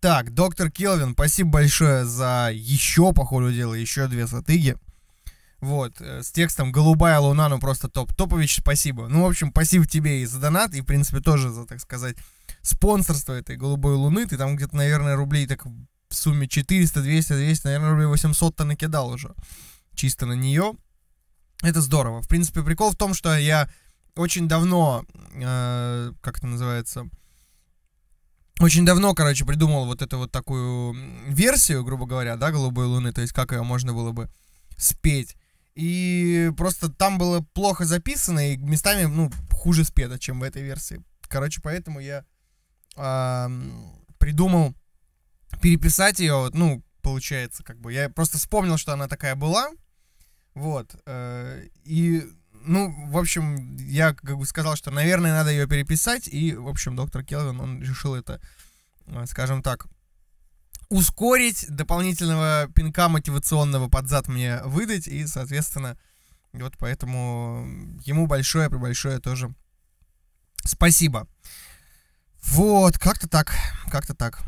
Так, доктор Келвин, спасибо большое за еще, по ходу дела, еще две сатыги. Вот, э, с текстом «Голубая луна», ну просто топ. Топович, спасибо. Ну, в общем, спасибо тебе и за донат, и, в принципе, тоже за, так сказать, спонсорство этой «Голубой луны». Ты там где-то, наверное, рублей так в сумме 400, 200, 200, наверное, рублей 800-то накидал уже чисто на нее. Это здорово. В принципе, прикол в том, что я очень давно, э, как это называется, очень давно, короче, придумал вот эту вот такую версию, грубо говоря, да, «Голубой луны», то есть как ее можно было бы спеть. И просто там было плохо записано, и местами, ну, хуже спето, чем в этой версии. Короче, поэтому я э, придумал переписать ее, ну, получается, как бы. Я просто вспомнил, что она такая была, вот. Э, и общем, я как бы сказал, что, наверное, надо ее переписать, и, в общем, доктор Келвин, он решил это, э, скажем так, ускорить, дополнительного пинка мотивационного под зад мне выдать, и, соответственно, вот поэтому ему большое-пребольшое тоже спасибо. Вот, как-то так, как-то так.